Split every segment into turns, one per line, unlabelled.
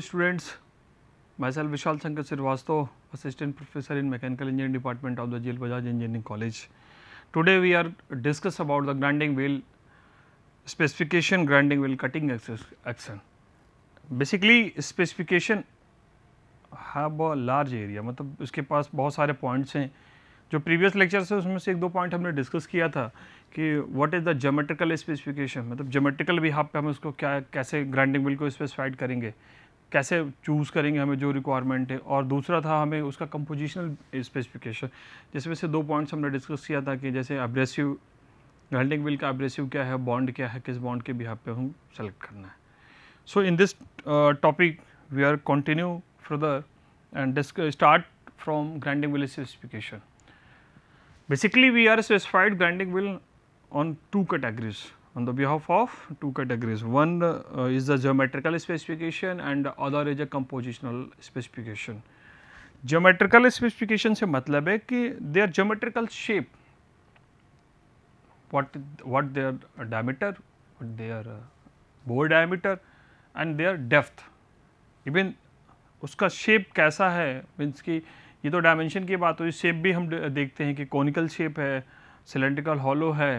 Students मैं sir Vishal Shankar Shrivastava assistant professor in mechanical engineering department of the GL Bajaj engineering college today we are discuss about the grinding wheel specification grinding wheel cutting action basically specification have large area मतलब उसके पास बहुत सारे points हैं जो previous lecture से उसमें से एक दो पॉइंट हमने डिस्कस किया था कि what is the geometrical specification मतलब ज्योमेट्रिकल भी हाँ पे हम उसको क्या कैसे ग्राइंडिंग व्हील को स्पेसिफाइड करेंगे कैसे चूज़ करेंगे हमें जो रिक्वायरमेंट है और दूसरा था हमें उसका कंपोजिशनल स्पेसिफिकेशन जिसमें से दो पॉइंट्स हमने डिस्कस किया था कि जैसे एब्रेसिव वेल्डिंग बिल का एब्रेसिव क्या है बॉन्ड क्या है किस बॉन्ड के बिहार पे हम सेलेक्ट करना है so in this topic we are continue further and start from grinding wheel specification basically we are specified grinding wheel on two categories on the behalf of two categories. One uh, is the geometrical specification and the other is a compositional specification. Geometrical specification se matlab hai ki their geometrical shape, what what their diameter, what their uh, bore diameter and their depth. Even उसका shape कैसा है means कि ये तो dimension की बात हुई shape भी हम देखते हैं कि कॉनिकल शेप है सिलेंड्रिकल हॉलो है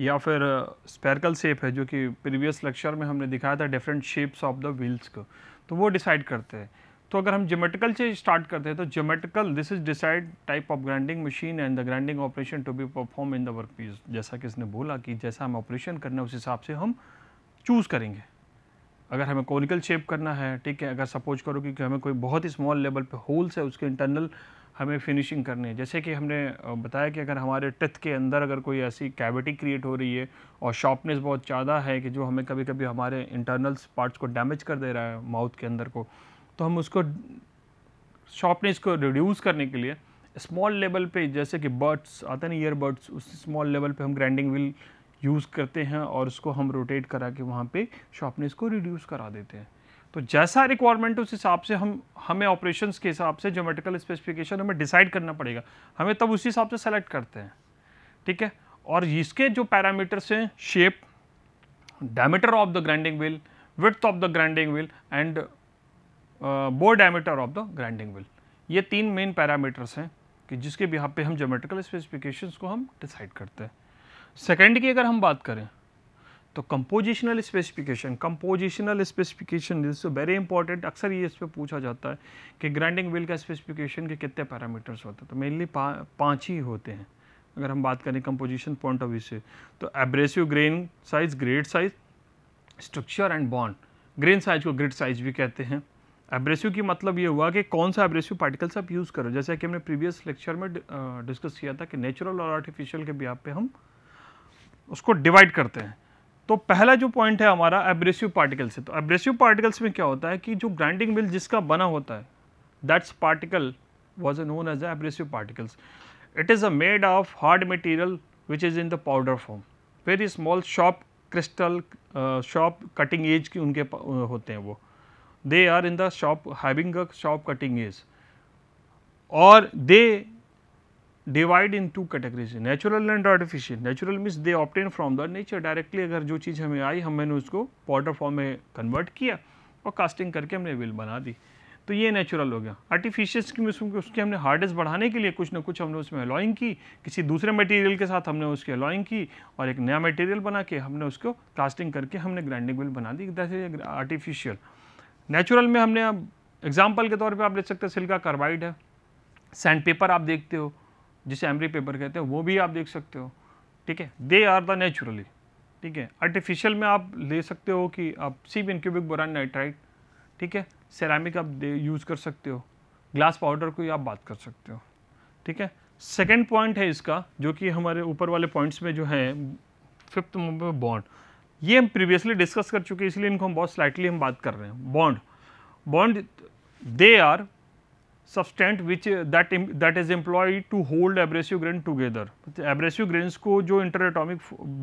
या फिर स्पेरकल शेप है जो कि प्रीवियस लेक्चर में हमने दिखाया था different shapes of the wheels को तो वो डिसाइड करते हैं तो अगर हम जोमेटिकल से स्टार्ट करते हैं तो geometrical this is decide type of grinding machine and the grinding operation to be perform in the work piece जैसा कि इसने बोला कि जैसा हम ऑपरेशन करना है उस हिसाब से हम चूज़ करेंगे अगर हमें कोनिकल शेप करना है ठीक है अगर सपोज करो कि हमें कोई बहुत ही स्मॉल लेवल पे होल्स है उसके इंटरनल हमें फिनिशिंग करनी है जैसे कि हमने बताया कि अगर हमारे टिथ के अंदर अगर कोई ऐसी कैविटी क्रिएट हो रही है और शार्पनेस बहुत ज़्यादा है कि जो हमें कभी कभी हमारे इंटरनल्स पार्ट्स को डैमेज कर दे रहा है माउथ के अंदर को तो हम उसको शार्पनेस को रिड्यूस करने के लिए स्मॉल लेवल पे जैसे कि बर्ड्स आते हैं ईयर बर्ड्स उस स्मॉल लेवल पे हम ग्राइंडिंग व्हील यूज़ करते हैं और उसको हम रोटेट करा के वहाँ पे शार्पनेस को रिड्यूस करा देते हैं तो जैसा रिक्वायरमेंट उस हिसाब से हम हमें ऑपरेशंस के हिसाब से जोमेटिकल स्पेसिफिकेशन हमें डिसाइड करना पड़ेगा हमें तब उसी हिसाब से सेलेक्ट करते हैं ठीक है और इसके जो पैरामीटर्स हैं shape diameter of the grinding wheel width of the grinding wheel and bore diameter of the grinding wheel ये तीन मेन पैरामीटर्स हैं कि जिसके बिहार पर हम जोमेटिकल स्पेसिफिकेशन को हम डिसाइड करते हैं सेकेंड की अगर हम बात करें तो compositional specification compositional specification is very important अक्सर ये इस पर पूछा जाता है कि ग्राइंडिंग व्हील का स्पेसिफिकेशन के कितने पैरामीटर्स होते हैं तो मेनली पा, पाँच ही होते हैं अगर हम बात करें कंपोजिशन पॉइंट ऑफ व्यू से तो abrasive grain size grade size structure and bond grain size को ग्रिड साइज भी कहते हैं एब्रेसिव की मतलब ये हुआ कि कौन सा एब्रेसिव पार्टिकल्स आप यूज़ करो जैसे कि हमने प्रीवियस लेक्चर में डिस्कस किया था कि नेचुरल और आर्टिफिशियल के भी आप पे हम उसको डिवाइड करते हैं तो पहला जो पॉइंट है हमारा एब्रेसिव पार्टिकल से तो एब्रेसिव पार्टिकल्स में क्या होता है कि जो ग्राइंडिंग मिल जिसका बना होता है that's particle was known as abrasive particles it is a made of hard material which is in the powder form very small sharp crystal sharp cutting edge की उनके uh, होते हैं वो they are in the sharp having a sharp cutting edge और they divide in two categories natural and artificial natural means they obtain from the nature directly अगर जो चीज़ हमें आई हम मैंने उसको पाउडर फॉर्म में कन्वर्ट किया और कास्टिंग करके हमने विल बना दी तो ये नेचुरल हो गया आर्टिफिशियस की उसमें उसके हमने हार्डेस्ट बढ़ाने के लिए कुछ ना कुछ हमने उसमें अलॉइंग की किसी दूसरे मटेरियल के साथ हमने उसकी अलॉइंग की और एक नया मटेरियल बना के हमने उसको कास्टिंग करके हमने ग्राइंडिंग विल बना दी दैट इज आर्टिफिशियल नेचुरल में हमने अब एग्जाम्पल के तौर पर आप देख सकते हैं सिल्का कार्बाइड है सैंड पेपर आप देखते हो जिसे एमरी पेपर कहते हैं वो भी आप देख सकते हो ठीक है दे आर द नेचुरली ठीक है आर्टिफिशियल में आप ले सकते हो कि आप सिर्फ क्यूबिक बोरान नाइट्राइट ठीक है सेरामिक आप यूज़ कर सकते हो ग्लास पाउडर को आप बात कर सकते हो ठीक है सेकेंड पॉइंट है इसका जो कि हमारे ऊपर वाले पॉइंट्स में जो है फिफ्थ में बॉन्ड ये हम प्रीवियसली डिस्कस कर चुके हैं इसलिए इनको हम बहुत स्लाइटली हम बात कर रहे हैं bond bond they are substance which that that is employ to hold abrasive grain together abrasive grains को जो इंटर एटॉमिक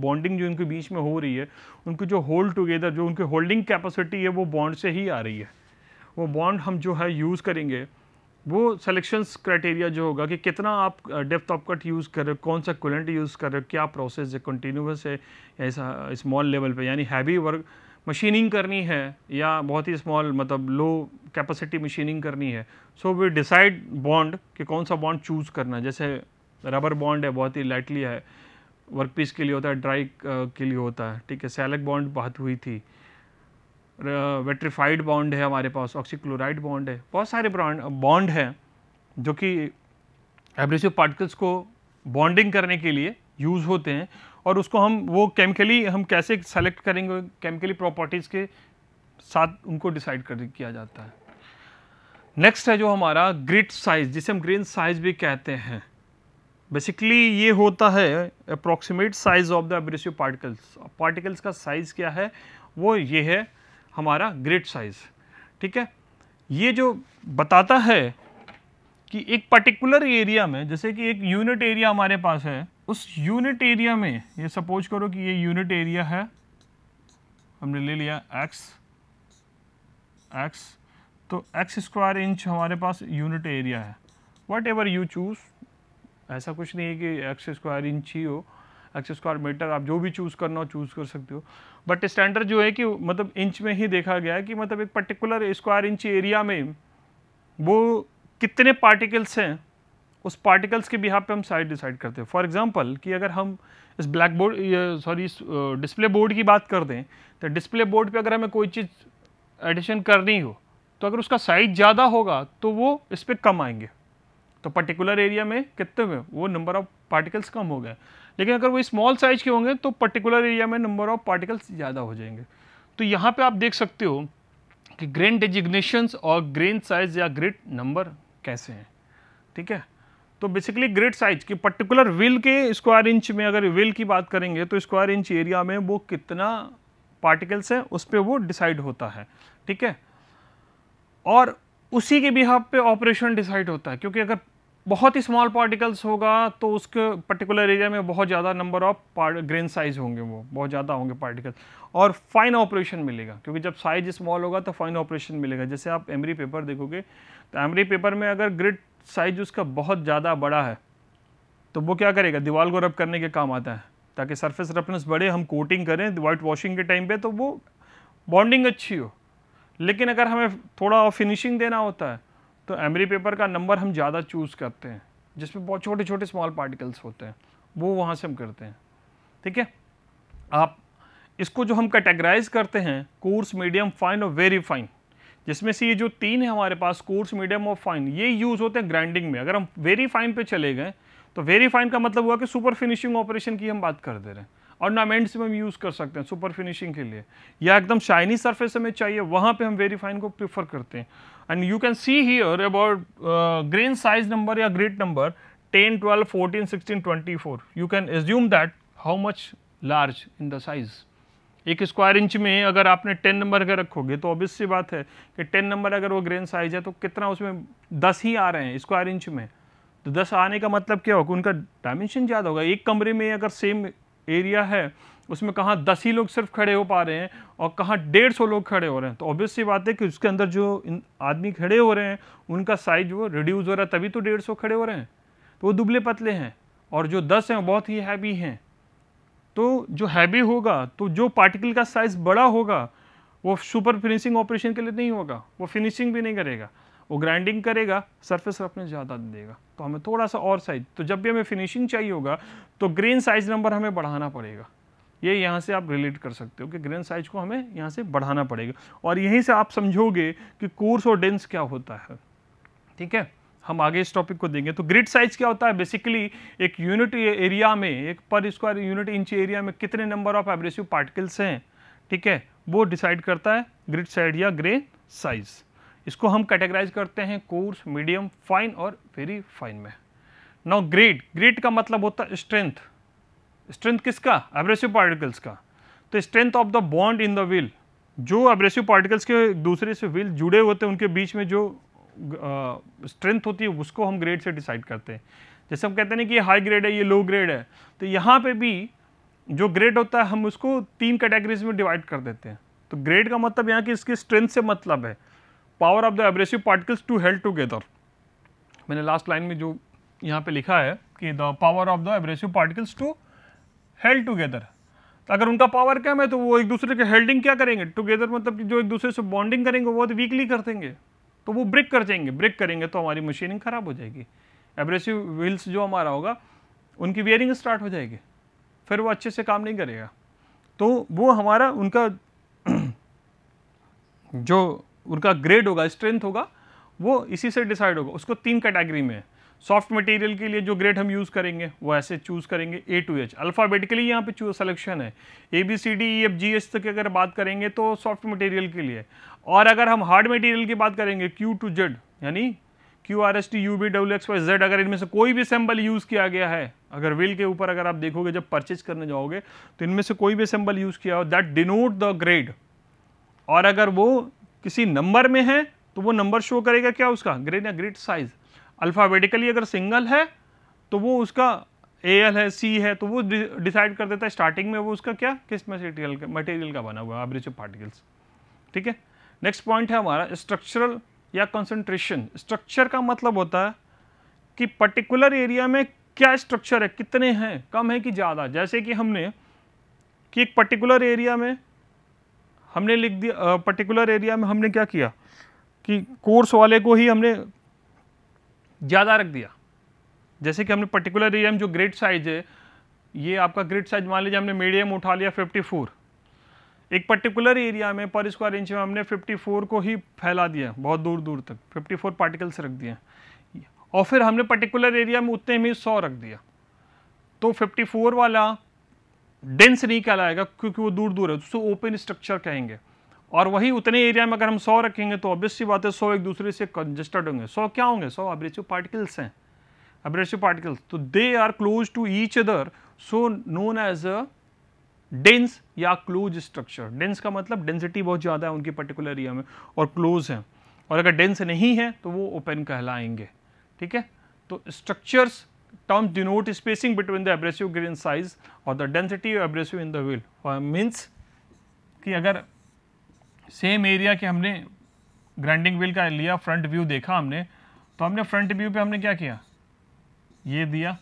बॉन्डिंग जो इनके बीच में हो रही है उनकी जो होल्ड टुगेदर जो उनकी होल्डिंग कैपेसिटी है वो बॉन्ड से ही आ रही है वो बॉन्ड हम जो है यूज़ करेंगे वो सिलेक्शन क्राइटेरिया जो होगा कि कितना आप डेप्थ ऑफ कट यूज़ कर रहे हो कौन सा कुलेंट यूज़ कर रहे हो क्या प्रोसेस है कंटिन्यूस है ऐसा स्मॉल लेवल पे यानी हैवी वर्क मशीनिंग करनी है या बहुत ही स्मॉल मतलब लो कैपेसिटी मशीनिंग करनी है सो वी डिसाइड बॉन्ड कि कौन सा बॉन्ड चूज़ करना है जैसे रबर बॉन्ड है बहुत ही लाइटली है वर्क पीस के लिए होता है ड्राई के लिए होता है ठीक है सैलक बॉन्ड बात हुई थी वेट्रीफाइड बॉन्ड है हमारे पास ऑक्सीक्लोराइड बॉन्ड है बहुत सारे ब्रांड बॉन्ड हैं जो कि एब्रेसिव पार्टिकल्स को बॉन्डिंग करने के लिए यूज़ होते हैं और उसको हम वो केमिकली हम कैसे सेलेक्ट करेंगे केमिकली प्रॉपर्टीज़ के साथ उनको डिसाइड कर किया जाता है नेक्स्ट है जो हमारा ग्रिड साइज जिसे हम ग्रेन साइज भी कहते हैं बेसिकली ये होता है approximate size of the abrasive particles particles का साइज़ क्या है वो ये है हमारा ग्रेट साइज़ ठीक है ये जो बताता है कि एक पर्टिकुलर एरिया में जैसे कि एक यूनिट एरिया हमारे पास है उस यूनिट एरिया में ये सपोज करो कि ये यूनिट एरिया है हमने ले लिया x x तो x स्क्वायर इंच हमारे पास यूनिट एरिया है वट एवर यू चूज़ ऐसा कुछ नहीं है कि एक्स स्क्वायर इंच ही हो एक्स स्क्वायर मीटर आप जो भी चूज़ करना हो चूज़ कर सकते हो बट स्टैंडर्ड जो है कि मतलब इंच में ही देखा गया है कि मतलब एक पर्टिकुलर स्क्वायर इंच एरिया में वो कितने पार्टिकल्स हैं उस पार्टिकल्स के बिहार पे हम साइज डिसाइड करते हैं फॉर एग्जांपल कि अगर हम इस ब्लैक बोर्ड सॉरी इस डिस्प्ले बोर्ड की बात कर दें तो डिस्प्ले बोर्ड पे अगर हमें कोई चीज़ एडिशन करनी हो तो अगर उसका साइज ज़्यादा होगा तो वो इस पर कम आएंगे तो पर्टिकुलर एरिया में कितने में वो नंबर ऑफ पार्टिकल्स कम हो गए लेकिन अगर वो स्मॉल साइज के होंगे तो पर्टिकुलर एरिया में नंबर ऑफ पार्टिकल्स ज़्यादा हो जाएंगे तो यहाँ पर आप देख सकते हो कि ग्रेन डिजिग्नेशन और ग्रेन साइज या ग्रेड नंबर कैसे हैं ठीक है तो बेसिकली ग्रिड साइज की पर्टिकुलर व्हील के स्क्वायर इंच में अगर व्हील की बात करेंगे तो स्क्वायर इंच एरिया में वो कितना पार्टिकल्स है उस पर वो डिसाइड होता है ठीक है और उसी के बिहाव पे ऑपरेशन डिसाइड होता है क्योंकि अगर बहुत ही स्मॉल पार्टिकल्स होगा तो उसके पर्टिकुलर एरिया में बहुत ज़्यादा नंबर ऑफ ग्रेन साइज होंगे वो बहुत ज़्यादा होंगे पार्टिकल्स और फाइन ऑपरेशन मिलेगा क्योंकि जब साइज स्मॉल होगा तो फाइन ऑपरेशन मिलेगा जैसे आप एमरी पेपर देखोगे तो एमरी पेपर में अगर ग्रिड साइज उसका बहुत ज़्यादा बड़ा है तो वो क्या करेगा दीवार को रब करने के काम आता है ताकि सरफेस रफनेस बढ़े हम कोटिंग करें वाइट वॉशिंग के टाइम पे तो वो बॉन्डिंग अच्छी हो लेकिन अगर हमें थोड़ा फिनिशिंग देना होता है तो एमरी पेपर का नंबर हम ज़्यादा चूज़ करते हैं जिसमें बहुत छोटे छोटे स्मॉल पार्टिकल्स होते हैं वो वहाँ से हम करते हैं ठीक है आप इसको जो हम कैटेगराइज करते हैं कोर्स मीडियम फाइन और वेरी फाइन जिसमें से ये जो तीन है हमारे पास कोर्स मीडियम और फाइन ये यूज़ होते हैं ग्राइंडिंग में अगर हम वेरी फाइन पे चले गए तो वेरी फाइन का मतलब हुआ कि सुपर फिनिशिंग ऑपरेशन की हम बात कर दे रहे हैं ऑर्नामेंट्स में हम यूज़ कर सकते हैं सुपर फिनिशिंग के लिए या एकदम शाइनी सरफेस हमें चाहिए वहाँ पे हम वेरी फाइन को प्रीफर करते हैं and you can see here about grain size number या grit number 10, 12, 14, 16, 24. You can assume that how much large in the size एक स्क्वायर इंच में अगर आपने टेन नंबर का रखोगे तो ऑब्वियस सी बात है कि टेन नंबर अगर वो ग्रेन साइज है तो कितना उसमें दस ही आ रहे हैं स्क्वायर इंच में तो दस आने का मतलब क्या होगा उनका डायमेंशन ज़्यादा होगा एक कमरे में अगर सेम एरिया है उसमें कहाँ दस ही लोग सिर्फ खड़े हो पा रहे हैं और कहाँ डेढ़ सौ लोग खड़े हो रहे हैं तो ऑब्वियस सी बात है कि उसके अंदर जो आदमी खड़े हो रहे हैं उनका साइज वो रिड्यूज़ हो रहा है तभी तो डेढ़ सौ खड़े हो रहे हैं तो वो दुबले पतले हैं और जो दस हैं वो बहुत ही हैवी हैं तो जो हैवी होगा तो जो पार्टिकल का साइज़ बड़ा होगा वो सुपर फिनिशिंग ऑपरेशन के लिए नहीं होगा वो फिनिशिंग भी नहीं करेगा वो ग्राइंडिंग करेगा सरफेस रफनेस ज़्यादा देगा तो हमें थोड़ा सा और साइज तो जब भी हमें फिनिशिंग चाहिए होगा तो ग्रेन साइज नंबर हमें बढ़ाना पड़ेगा ये यह यहाँ से आप रिलेट कर सकते हो कि ग्रेन साइज को हमें यहाँ से बढ़ाना पड़ेगा और यहीं से आप समझोगे कि कोर्स और डेंस क्या होता है ठीक है हम आगे इस टॉपिक को देंगे तो ग्रिड साइज क्या होता है बेसिकली एक यूनिट एरिया में एक पर स्क्वायर यूनिट इंच एरिया में कितने नंबर ऑफ एब्रेसिव पार्टिकल्स हैं ठीक है वो डिसाइड करता है ग्रिड साइड या ग्रे साइज इसको हम कैटेगराइज करते हैं कोर्स मीडियम फाइन और वेरी फाइन में नो ग्रेड ग्रेड का मतलब होता है स्ट्रेंथ स्ट्रेंथ किसका एब्रेसिव पार्टिकल्स का तो strength of the bond in the wheel जो एब्रेसिव पार्टिकल्स के एक दूसरे से व्हील जुड़े होते हैं उनके बीच में जो स्ट्रेंथ होती है उसको हम ग्रेड से डिसाइड करते हैं जैसे हम कहते हैं कि ये हाई ग्रेड है ये लो ग्रेड है तो यहाँ पे भी जो ग्रेड होता है हम उसको तीन कैटेगरीज में डिवाइड कर देते हैं तो ग्रेड का मतलब यहाँ की इसकी स्ट्रेंथ से मतलब है power of the abrasive particles to held together मैंने लास्ट लाइन में जो यहाँ पे लिखा है कि the power of the abrasive particles to held together तो अगर उनका पावर कम है तो वो एक दूसरे के हेल्डिंग क्या करेंगे टुगेदर मतलब जो एक दूसरे से बॉन्डिंग करेंगे वो तो वीकली कर देंगे तो वो ब्रेक कर जाएंगे ब्रेक करेंगे तो हमारी मशीनिंग ख़राब हो जाएगी एब्रेसिव व्हील्स जो हमारा होगा उनकी वेयरिंग स्टार्ट हो जाएगी फिर वो अच्छे से काम नहीं करेगा तो वो हमारा उनका जो उनका ग्रेड होगा स्ट्रेंथ होगा वो इसी से डिसाइड होगा उसको तीन कैटेगरी में है सॉफ्ट मटेरियल के लिए जो ग्रेड हम यूज़ करेंगे वो ऐसे चूज़ करेंगे ए टू एच अल्फ़ाबेटिकली यहाँ पे सलेक्शन है A B C D E F G H तक अगर बात करेंगे तो सॉफ्ट मटेरियल के लिए और अगर हम हार्ड मटेरियल की बात करेंगे क्यू टू जेड यानी Q R S T U V W X Y Z अगर इनमें से कोई भी सैम्बल यूज़ किया गया है अगर व्हील के ऊपर अगर आप देखोगे जब परचेज करने जाओगे तो इनमें से कोई भी सैम्बल यूज़ किया हो दैट डिनोट द ग्रेड और अगर वो किसी नंबर में है तो वो नंबर शो करेगा क्या उसका ग्रेड या ग्रेड साइज़ अल्फ़ाबेटिकली अगर सिंगल है तो वो उसका ए एल है सी है तो वो डिसाइड कर देता है स्टार्टिंग में वो उसका क्या किस मटेरियल का मटेरियल का बना हुआ एवरेज ऑफ पार्टिकल्स ठीक है नेक्स्ट पॉइंट है हमारा स्ट्रक्चरल या कंसनट्रेशन स्ट्रक्चर का मतलब होता है कि पर्टिकुलर एरिया में क्या स्ट्रक्चर है कितने हैं कम है कि ज़्यादा जैसे कि हमने कि एक पर्टिकुलर एरिया में हमने लिख दिया पर्टिकुलर एरिया में हमने क्या किया कि कोर्स वाले को ही हमने ज़्यादा रख दिया जैसे कि हमने पर्टिकुलर एरिया में जो ग्रेड साइज है ये आपका ग्रिड साइज मान लीजिए हमने मीडियम उठा लिया 54 एक पर्टिकुलर एरिया में पर स्क्वायर इंच में हमने 54 को ही फैला दिया बहुत दूर दूर तक 54 पार्टिकल्स रख दिए और फिर हमने पर्टिकुलर एरिया में उतने में 100 रख दिया तो 54 वाला डेंस नहीं कहलाएगा क्योंकि वो दूर दूर है उसको ओपन स्ट्रक्चर कहेंगे और वही उतने एरिया में अगर हम 100 रखेंगे तो ऑब्वियसली बात है 100 एक दूसरे से कंजेस्टेड होंगे 100 क्या होंगे 100 अब्रेसिव पार्टिकल्स हैं अब्रेसिव पार्टिकल्स तो they are close to each other so known as a dense या क्लोज स्ट्रक्चर डेंस का मतलब डेंसिटी बहुत ज़्यादा है उनकी पर्टिकुलर एरिया में और क्लोज हैं और अगर डेंस नहीं है तो वो ओपन कहलाएंगे ठीक है तो structures term denote spacing between the abrasive grain size और the density abrasive in the wheel means कि अगर सेम एरिया के हमने ग्राइंडिंग व्हील का लिया फ्रंट व्यू देखा हमने तो हमने फ्रंट व्यू पे हमने क्या किया ये दिया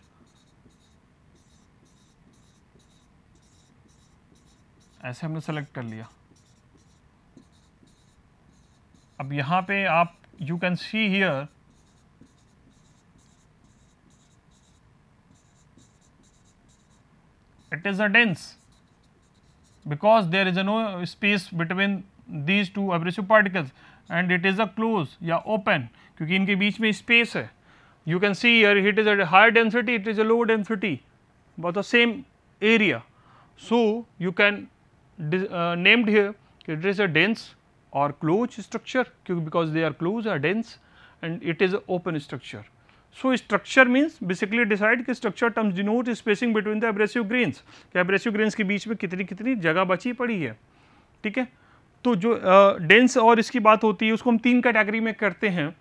ऐसे हमने सेलेक्ट कर लिया अब यहां पे आप you can see here it is a dense because there is a no space between these two abrasive particles and it is a close या ओपन क्योंकि इनके बीच में स्पेस है you can see here it is a higher density it is a low density but the same area so you can named here it is a dense और close structure क्योंकि because they are close are dense and it is a open structure so structure means basically decide कि structure terms denote spacing between the abrasive grains कि abrasive grains के बीच में कितनी कितनी जगह बची पड़ी है ठीक है तो जो डेंस और इसकी बात होती है उसको हम तीन कैटेगरी में करते हैं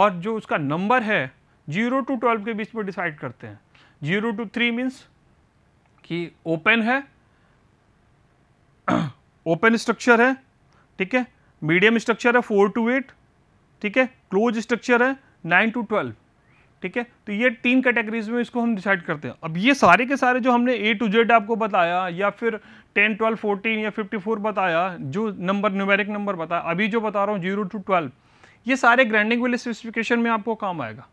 और जो उसका नंबर है जीरो टू ट्वेल्व के बीच में डिसाइड करते हैं जीरो टू थ्री मीन्स कि ओपन है ओपन स्ट्रक्चर है ठीक है मीडियम स्ट्रक्चर है फोर टू एट ठीक है क्लोज स्ट्रक्चर है नाइन टू ट्वेल्व ठीक है तो ये तीन कैटेगरीज में इसको हम डिसाइड करते हैं अब ये सारे के सारे जो हमने ए टू जेड आपको बताया या फिर 10, 12, 14 या 54 बताया जो नंबर न्यूमेरिक नंबर बताया अभी जो बता रहा हूँ जीरो टू ट्वेल्व ये सारे ग्रैंडिंग वाले स्पेसिफिकेशन में आपको काम आएगा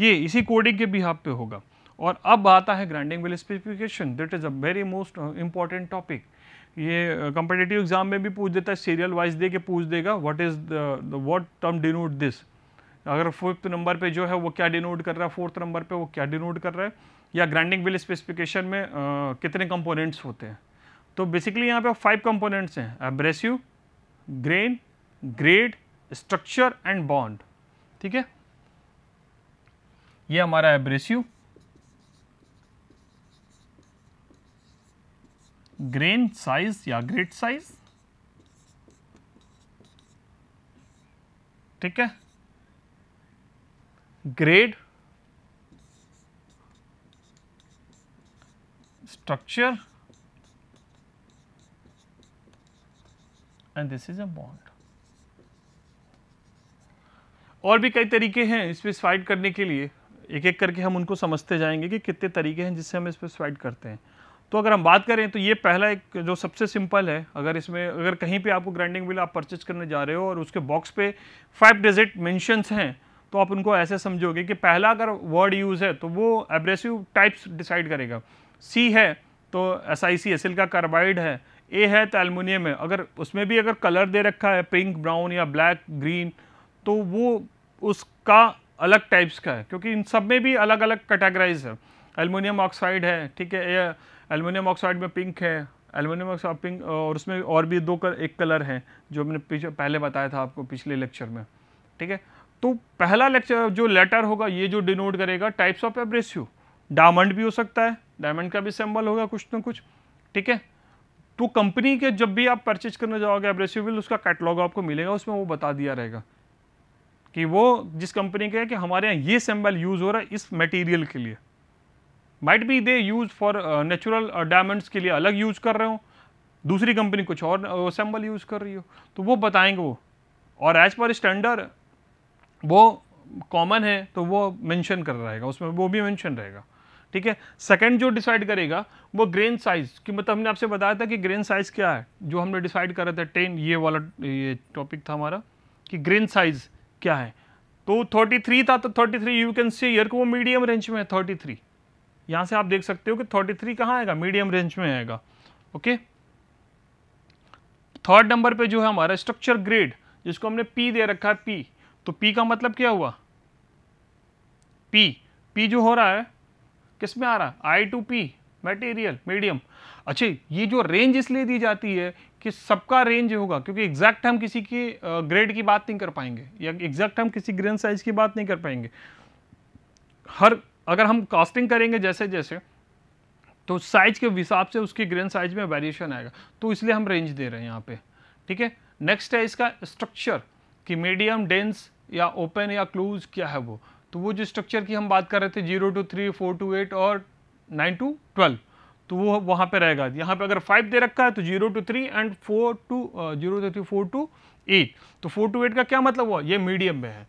ये इसी कोडिंग के बिहाब पे होगा और अब आता है ग्रैंडिंग वाले specification that is a very most important topic ये कंपिटेटिव uh, एग्जाम में भी पूछ देता है सीरियल वाइज दे के पूछ देगा what is the what term denote this अगर फिफ्थ नंबर पे जो है वो क्या डिनोट कर रहा है फोर्थ नंबर पे वो क्या डिनोट कर रहा है या ग्राइंडिंग व्हील स्पेसिफिकेशन में आ, कितने कंपोनेंट्स होते हैं तो बेसिकली यहाँ पे फाइव कंपोनेंट्स हैं abrasive grain grade structure and bond ठीक है ये हमारा एब्रेसिव ग्रेन साइज या ग्रेड साइज ठीक है grade structure and this is a bond और भी कई तरीके हैं स्पेसिफाइड करने के लिए एक एक करके हम उनको समझते जाएंगे कि कितने तरीके हैं जिससे हम स्पेसिफाइड करते हैं तो अगर हम बात करें तो ये पहला एक जो सबसे सिंपल है अगर इसमें अगर कहीं पे आपको ग्राइंडिंग व्हील आप परचेज करने जा रहे हो और उसके बॉक्स पे फाइव डिजिट मेंशंस हैं तो आप उनको ऐसे समझोगे कि पहला अगर वर्ड यूज़ है तो वो एब्रेसिव टाइप्स डिसाइड करेगा सी है तो एस आई सी एसिल का कार्बाइड है ए है तो एलमोनियम है अगर उसमें भी अगर कलर दे रखा है पिंक ब्राउन या ब्लैक ग्रीन तो वो उसका अलग टाइप्स का है क्योंकि इन सब में भी अलग अलग कैटेगराइज है एलमोनियम ऑक्साइड है ठीक है एलमोनियम ऑक्साइड में पिंक है एलमोनियम ऑक्साइड पिंक और उसमें और भी दो कर, एक कलर हैं जो मैंने पहले बताया था आपको पिछले लेक्चर में ठीक है तो पहला लेक्चर जो लेटर होगा ये जो डिनोट करेगा टाइप्स ऑफ एब्रेसिव डायमंड भी हो सकता है डायमंड का भी सिंबल होगा कुछ ना कुछ ठीक है तो कंपनी के जब भी आप परचेज करने जाओगे एब्रेसिव विल उसका कैटलॉग आपको मिलेगा उसमें वो बता दिया रहेगा कि वो जिस कंपनी के है कि हमारे यहाँ ये सिंबल यूज़ हो रहा है इस मटेरियल के लिए might be they use for natural diamonds के लिए अलग यूज़ कर रहे हो दूसरी कंपनी कुछ और सिंबल uh, यूज़ कर रही हो तो वो बताएंगे वो और एज़ पर स्टैंडर्ड वो कॉमन है तो वो मेंशन कर रहेगा उसमें वो भी मेंशन रहेगा ठीक है सेकंड जो डिसाइड करेगा वो ग्रेन साइज कि मतलब हमने आपसे बताया था कि ग्रेन साइज क्या है जो हमने डिसाइड करा था टेन ये वाला ये टॉपिक था हमारा कि ग्रेन साइज क्या है तो 33 था तो 33 यू कैन सी ईयर को वो मीडियम रेंज में है 33 थ्री यहाँ से आप देख सकते हो कि 33 थ्री कहाँ आएगा मीडियम रेंज में आएगा ओके थर्ड नंबर पे जो है हमारा स्ट्रक्चर ग्रेड जिसको हमने पी दे रखा है पी तो P का मतलब क्या हुआ P P जो हो रहा है किस में आ रहा है I two P material medium अच्छा ये जो रेंज इसलिए दी जाती है कि सबका रेंज होगा क्योंकि एग्जैक्ट हम किसी की ग्रेड की बात नहीं कर पाएंगे या एग्जैक्ट हम किसी ग्रेन साइज की बात नहीं कर पाएंगे हर अगर हम कास्टिंग करेंगे जैसे जैसे तो साइज के हिसाब से उसकी ग्रेन साइज में वेरिएशन आएगा तो इसलिए हम रेंज दे रहे हैं यहाँ पे ठीक है नेक्स्ट है इसका स्ट्रक्चर कि मीडियम डेंस या ओपन या क्लोज क्या है वो तो वो जो स्ट्रक्चर की हम बात कर रहे थे zero to three four to eight और नाइन टू ट्वेल्व तो वो वहाँ पे रहेगा यहाँ पे अगर फाइव दे रखा है तो zero to three and four to zero to three four to eight तो फोर टू एट का क्या मतलब हुआ ये मीडियम में है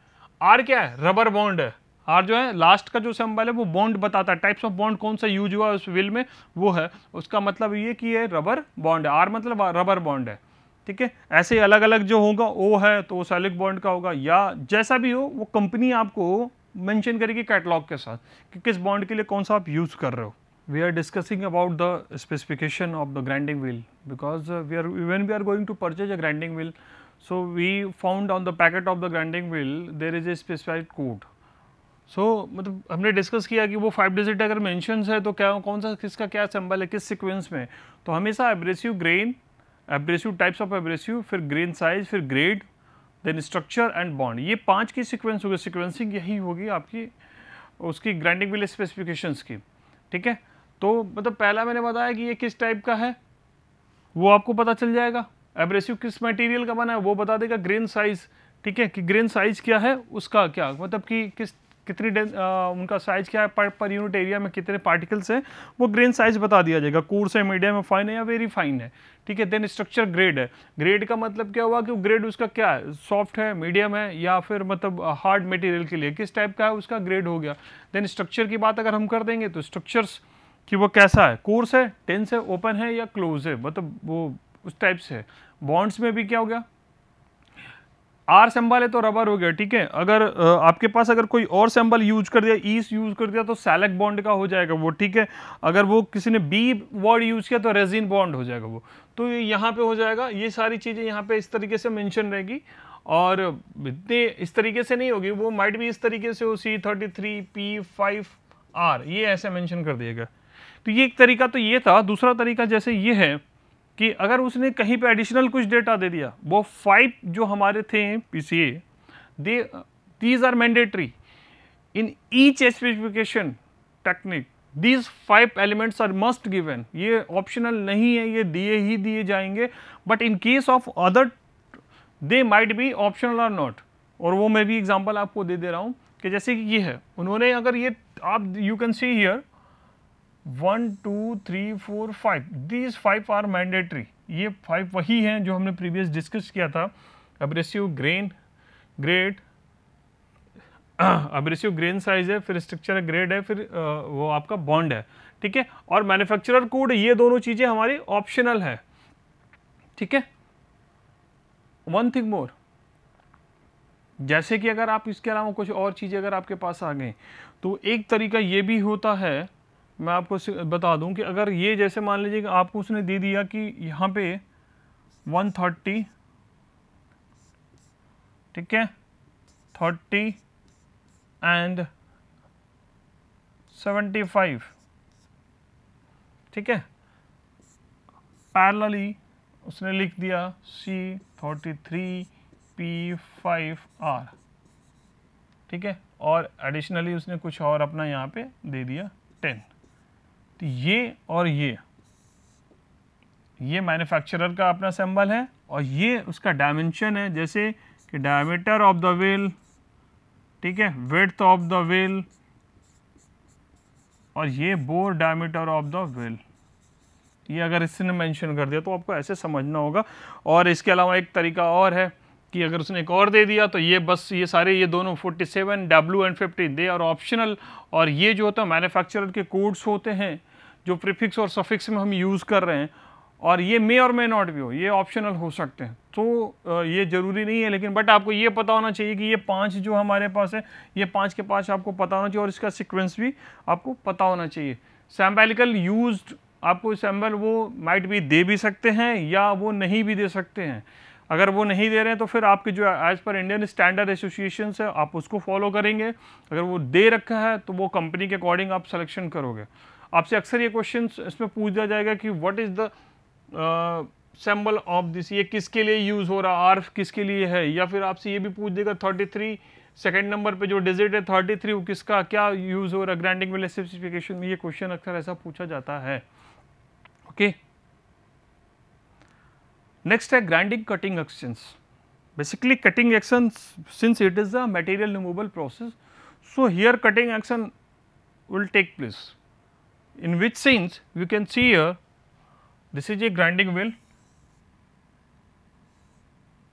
आर क्या है रबर बॉन्ड है आर जो है लास्ट का जो सिंबल है वो बॉन्ड बताता है टाइप्स ऑफ बॉन्ड कौन सा यूज हुआ उस विल में वो है उसका मतलब ये कि ये रबर बॉन्ड है आर मतलब रबर बॉन्ड है ठीक है ऐसे अलग अलग जो होगा ओ है तो वो सैलिक बॉन्ड का होगा या जैसा भी हो वो कंपनी आपको मेंशन करेगी कैटलॉग के साथ कि किस बॉन्ड के लिए कौन सा आप यूज कर रहे हो we are discussing about the specification of the grinding wheel because we are even we are going to purchase a grinding wheel so we found on the packet of the grinding wheel there is a specified code so मतलब हमने discuss किया कि वो five digit अगर mansions है तो क्या कौन सा किसका क्या सिंबल है किस सिक्वेंस में तो हमेशा abrasive grain abrasive types of abrasive फिर ग्रेन साइज फिर grade then structure and bond ये पांच की सीक्वेंस होगी सिक्वेंसिंग यही होगी आपकी उसकी ग्राइंडिंग विल स्पेसिफिकेशंस की ठीक है तो मतलब पहला मैंने बताया कि ये किस टाइप का है वो आपको पता चल जाएगा एब्रेसिव किस मटेरियल का बना है वो बता देगा ग्रेन साइज़ ठीक है कि ग्रेन साइज क्या है उसका क्या मतलब कि किस कितनी उनका साइज क्या है पर, पर यूनिट एरिया में कितने पार्टिकल्स हैं वो ग्रेन साइज बता दिया जाएगा कोर्स है मीडियम है फाइन है या वेरी फाइन है ठीक है देन स्ट्रक्चर ग्रेड है ग्रेड का मतलब क्या हुआ कि ग्रेड उसका क्या है सॉफ्ट है मीडियम है या फिर मतलब हार्ड मटेरियल के लिए किस टाइप का है उसका ग्रेड हो गया देन स्ट्रक्चर की बात अगर हम कर देंगे तो स्ट्रक्चर्स कि वो कैसा है कोर्स है टेंस है ओपन है या क्लोज है मतलब वो उस टाइप से है बॉन्ड्स में भी क्या हो गया आर सेम्बल है तो रबर हो गया ठीक है अगर आपके पास अगर कोई और सेम्बल यूज कर दिया ईस यूज कर दिया तो सेलेक्ट बॉन्ड का हो जाएगा वो ठीक है अगर वो किसी ने बी वर्ड यूज किया तो रेजिन बॉन्ड हो जाएगा वो तो ये यहाँ पे हो जाएगा ये सारी चीज़ें यहाँ पे इस तरीके से मेंशन रहेगी और इतने इस तरीके से नहीं होगी वो माइट भी इस तरीके से हो C thirty three P five R ये ऐसे मैंशन कर दिएगा तो ये एक तरीका तो ये था दूसरा तरीका जैसे ये है कि अगर उसने कहीं पे एडिशनल कुछ डेटा दे दिया वो फाइव जो हमारे थे P C these are mandatory in each specification technique these five elements are must given ये ऑप्शनल नहीं है ये दिए ही दिए जाएंगे but in case of other they might be optional or not और वो मैं भी एग्जाम्पल आपको दे दे रहा हूँ कि जैसे कि ये है उन्होंने अगर ये आप you can see here one two three four five these five are mandatory ये फाइव वही हैं जो हमने प्रीवियस डिस्कस किया था abrasive grain grade abrasive grain size है फिर स्ट्रक्चर ग्रेड है फिर आ, वो आपका बॉन्ड है ठीक है और मैन्युफैक्चरर कोड ये दोनों चीज़ें हमारी ऑप्शनल है ठीक है वन थिंग मोर जैसे कि अगर आप इसके अलावा कुछ और चीज़ें अगर आपके पास आ गए तो एक तरीका ये भी होता है मैं आपको बता दूं कि अगर ये जैसे मान लीजिए कि आपको उसने दे दिया कि यहाँ पे 130 ठीक है 30 एंड 75 ठीक है पैरेलली उसने लिख दिया C 33 three P R R ठीक है और एडिशनली उसने कुछ और अपना यहाँ पे दे दिया टेन तो ये और ये ये मैन्युफैक्चरर का अपना सिंबल है और ये उसका डायमेंशन है जैसे कि डायमीटर ऑफ द व्हील ठीक है वेथ ऑफ द व्हील और ये bore diameter of the wheel ये अगर इसने मेंशन कर दिया तो आपको ऐसे समझना होगा और इसके अलावा एक तरीका और है कि अगर उसने एक और दे दिया तो ये बस ये सारे ये दोनों 47 सेवन डब्ल्यू एंड फिफ्टी दे और ऑप्शनल और ये जो होता है मैन्युफैक्चरर के कोड्स होते हैं जो प्रिफिक्स और सफिक्स में हम यूज़ कर रहे हैं और ये मे और मे नॉट भी हो ये ऑप्शनल हो सकते हैं तो ये ज़रूरी नहीं है लेकिन बट आपको ये पता होना चाहिए कि ये पांच जो हमारे पास है ये पांच के पांच आपको पता होना चाहिए और इसका सीक्वेंस भी आपको पता होना चाहिए सैम्बेलिकल यूज आपको सैम्बल वो माइट भी दे भी सकते हैं या वो नहीं भी दे सकते हैं अगर वो नहीं दे रहे हैं तो फिर आपके जो as per Indian standard association है आप उसको फॉलो करेंगे अगर वो दे रखा है तो वो कंपनी के अकॉर्डिंग आप सिलेक्शन करोगे आपसे अक्सर ये क्वेश्चन इसमें पूछा जाएगा कि what is the symbol of this ये किसके लिए यूज़ हो रहा आर्फ किसके लिए है या फिर आपसे ये भी पूछ देगा 33 सेकेंड नंबर पे जो डिजिट है थर्टी थ्री वो किसका क्या यूज़ हो रहा ग्रैंडिंग मिल स्पेसिफिकेशन में ये क्वेश्चन अक्सर ऐसा पूछा जाता है ओके नेक्स्ट है grinding cutting actions basically cutting action since it is the material removal process so here cutting action will take place in which since you can see here this is a grinding wheel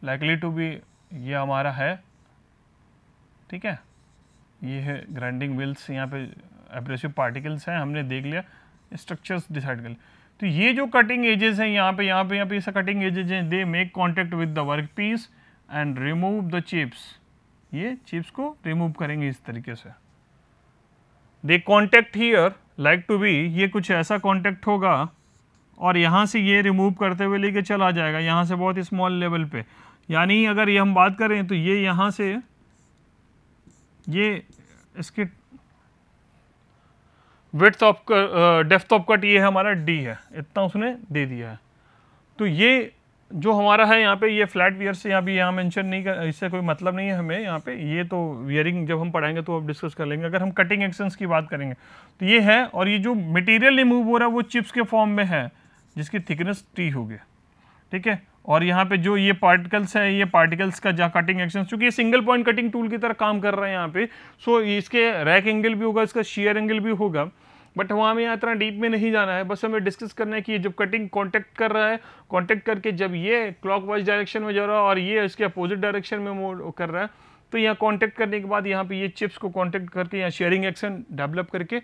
likely to be ये हमारा है ठीक है ये है grinding wheels यहाँ पे abrasive particles हैं हमने देख लिया स्ट्रक्चर्स डिसाइड कर लिया तो ये जो कटिंग एजेस हैं यहाँ पे यहाँ पे यहाँ पे ऐसा कटिंग एजेस हैं they make contact with the work piece and remove the chips ये चिप्स को रिमूव करेंगे इस तरीके से they contact here like to be ये कुछ ऐसा कॉन्टैक्ट होगा और यहाँ से ये रिमूव करते हुए लेके चला जाएगा यहाँ से बहुत स्मॉल लेवल पे यानी अगर ये हम बात करें तो ये यहाँ से ये इसके width of depth of cut ये हमारा डी है इतना उसने दे दिया है तो ये जो हमारा है यहाँ पे ये फ्लैट वियर से यहाँ भी यहाँ मेंशन नहीं कर इससे कोई मतलब नहीं है हमें यहाँ पे ये तो वियरिंग जब हम पढ़ाएंगे तो अब डिस्कस कर लेंगे अगर हम कटिंग एक्शंस की बात करेंगे तो ये है और ये जो मटेरियल रिमूव हो रहा है वो चिप्स के फॉर्म में है जिसकी थिकनेस टी होगी ठीक है और यहाँ पे जो ये पार्टिकल्स है ये पार्टिकल्स का जहाँ कटिंग एक्शन चूंकि ये सिंगल पॉइंट कटिंग टूल की तरह काम कर रहा है यहाँ पे सो इसके रैक एंगल भी होगा इसका शेयर एंगल भी होगा बट वहाँ हमें इतना डीप में नहीं जाना है बस हमें डिस्कस करना है कि जब कटिंग कॉन्टैक्ट कर रहा है कॉन्टैक्ट करके जब ये क्लॉकवाइज डायरेक्शन में जा रहा है और ये इसके अपोजिट डायरेक्शन में मूव कर रहा है तो यहाँ कॉन्टैक्ट करने के बाद यहाँ पे ये चिप्स को कॉन्टैक्ट करके यहाँ शेयरिंग एक्शन डेवलप करके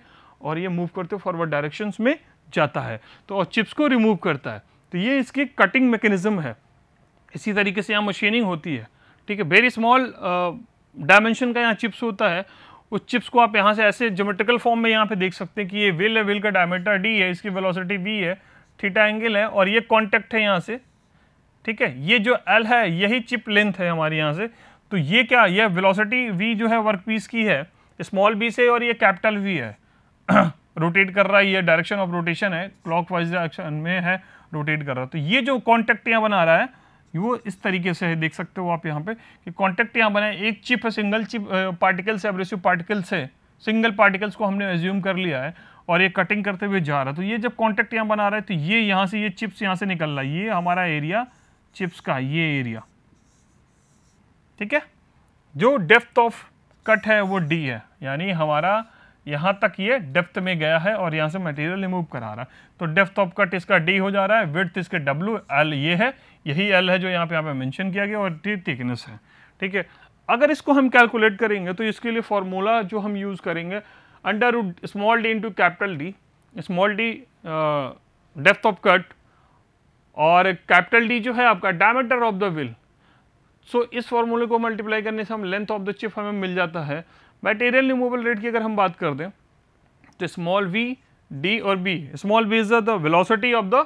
और ये मूव करते फॉरवर्ड डायरेक्शन में जाता है तो और चिप्स को रिमूव करता है तो ये इसकी कटिंग मैकेनिज्म है इसी तरीके से यहाँ मशीनिंग होती है ठीक है वेरी स्मॉल डायमेंशन का यहाँ चिप्स होता है उस चिप्स को आप यहाँ से ऐसे जोमेट्रिकल फॉर्म में यहाँ पे देख सकते हैं कि ये व्हील है व्हील का डायमीटर डी है इसकी वेलोसिटी वी है थीटा एंगल है और ये कॉन्टैक्ट है यहाँ से ठीक है ये जो एल है यही चिप लेंथ है हमारे यहाँ से तो ये क्या ये वेलोसिटी वी जो है वर्क पीस की है स्मॉल बी से और ये कैपिटल वी है रोटेट कर रहा है ये डायरेक्शन ऑफ रोटेशन है क्लॉक वाइज डायरेक्शन में है रोटेट कर रहा है तो ये जो कॉन्टैक्ट यहाँ बना रहा है वो इस तरीके से है देख सकते हो आप यहाँ पे कि कॉन्टैक्ट यहाँ बनाए एक चिप है सिंगल चिप पार्टिकल्स है एब्रेसिव पार्टिकल्स है सिंगल पार्टिकल्स को हमने एज्यूम कर लिया है और ये कटिंग करते हुए जा रहा है तो ये जब कॉन्टैक्ट यहाँ बना रहा है तो ये यहाँ से ये चिप्स यहाँ से निकल रहा है ये हमारा एरिया चिप्स का ये एरिया ठीक है जो डेप्थ ऑफ कट है वो डी है यानी हमारा यहाँ तक ये डेप्थ में गया है और यहाँ से मटेरियल रिमूव करा रहा है तो डेप्थ ऑफ कट इसका डी हो जा रहा है विड्थ इसके डब्ल्यू एल ये है यही एल है जो यहाँ पे यहाँ पे मेंशन किया गया और टी थिकनेस है ठीक है अगर इसको हम कैलकुलेट करेंगे तो इसके लिए फॉर्मूला जो हम यूज़ करेंगे under small D into capital D small D depth of cut और कैपिटल डी जो है आपका diameter of the wheel so इस फॉर्मूले को मल्टीप्लाई करने से हम लेंथ ऑफ द चिप हमें मिल जाता है मटेरियल रिमूवल रेट की अगर हम बात कर दें तो स्मॉल वी डी और B small B is the velocity of the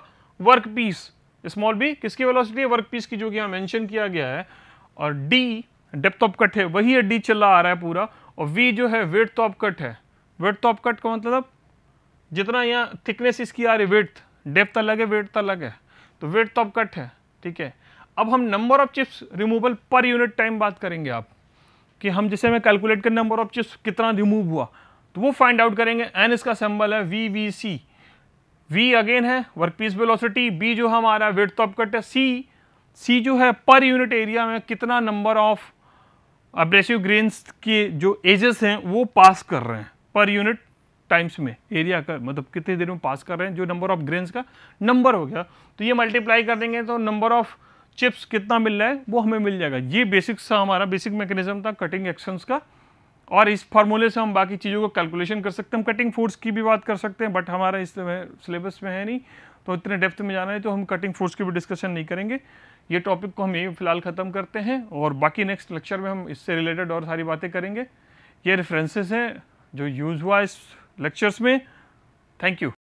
work piece small B किसकी वेलोसिटी है वर्क पीस की जो कि यहाँ मेंशन किया गया है और डी डेप्थ ऑफ कट है वही है डी चला आ रहा है पूरा और वी जो है वेट ऑफ कट है वेट ऑफ कट का मतलब जितना यहाँ थिकनेस इसकी आ रही वेट डेप्थ अलग है वेट अलग है तो वेट ऑफ कट है ठीक है अब हम number of chips removal per unit time बात करेंगे आप कि हम जैसे मैं कैलकुलेट कर नंबर ऑफ चिप्स कितना रिमूव हुआ तो वो फाइंड आउट करेंगे एन इसका सिंबल है V V C V again है वर्क पीस वेलोसिटी बी जो हमारा वेट तो कट है सी सी जो है पर यूनिट एरिया में कितना नंबर ऑफ अब्रेसिव ग्रेन्स के जो एजेस हैं वो पास कर रहे हैं पर यूनिट टाइम्स में एरिया का मतलब कितनी देर में पास कर रहे हैं जो नंबर ऑफ ग्रेन्स का नंबर हो गया तो ये मल्टीप्लाई कर देंगे तो नंबर ऑफ चिप्स कितना मिल रहा है वो हमें मिल जाएगा ये बेसिक सा हमारा बेसिक मैकेनिज्म था कटिंग एक्शंस का और इस फार्मूले से हम बाकी चीज़ों को कैलकुलेशन कर सकते हैं हम कटिंग फोर्स की भी बात कर सकते हैं बट हमारा इस सिलेबस में है नहीं तो इतने डेप्थ में जाना है तो हम कटिंग फोर्स की भी डिस्कशन नहीं करेंगे ये टॉपिक को हम यही फ़िलहाल ख़त्म करते हैं और बाकी नेक्स्ट लेक्चर में हम इससे रिलेटेड और सारी बातें करेंगे ये रेफरेंसेस हैं जो यूज़ हुआ इस लेक्चर्स में थैंक यू